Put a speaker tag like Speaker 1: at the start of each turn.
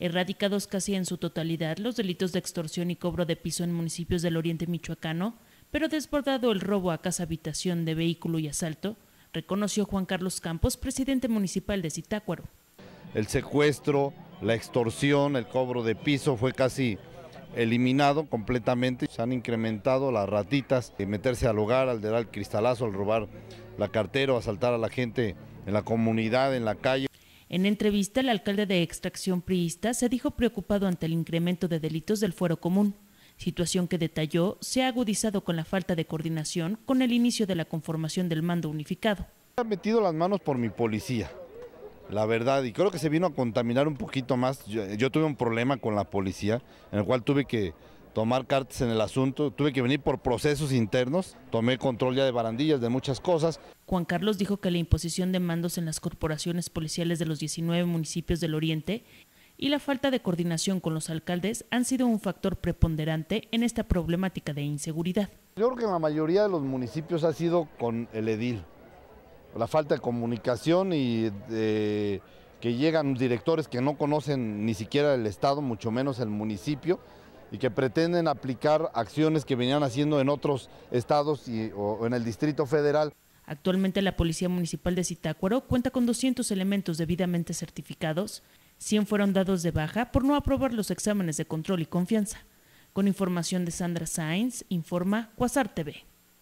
Speaker 1: erradicados casi en su totalidad los delitos de extorsión y cobro de piso en municipios del oriente michoacano, pero desbordado el robo a casa habitación de vehículo y asalto, reconoció Juan Carlos Campos, presidente municipal de Zitácuaro.
Speaker 2: El secuestro, la extorsión, el cobro de piso fue casi eliminado completamente. Se han incrementado las ratitas, de meterse al hogar, al dar el cristalazo, al robar la cartera, o asaltar a la gente en la comunidad, en la calle.
Speaker 1: En entrevista, el alcalde de extracción priista se dijo preocupado ante el incremento de delitos del fuero común, situación que detalló se ha agudizado con la falta de coordinación con el inicio de la conformación del mando unificado.
Speaker 2: Han metido las manos por mi policía, la verdad, y creo que se vino a contaminar un poquito más. yo tuve un problema con la policía, en el cual tuve que tomar cartas en el asunto, tuve que venir por procesos internos, tomé control ya de barandillas, de muchas cosas.
Speaker 1: Juan Carlos dijo que la imposición de mandos en las corporaciones policiales de los 19 municipios del Oriente y la falta de coordinación con los alcaldes han sido un factor preponderante en esta problemática de inseguridad.
Speaker 2: Yo creo que en la mayoría de los municipios ha sido con el edil, la falta de comunicación y que llegan directores que no conocen ni siquiera el Estado, mucho menos el municipio, y que pretenden aplicar acciones que venían haciendo en otros estados y, o en el Distrito Federal.
Speaker 1: Actualmente la Policía Municipal de Zitácuaro cuenta con 200 elementos debidamente certificados, 100 fueron dados de baja por no aprobar los exámenes de control y confianza. Con información de Sandra Sainz, informa Cuasar TV.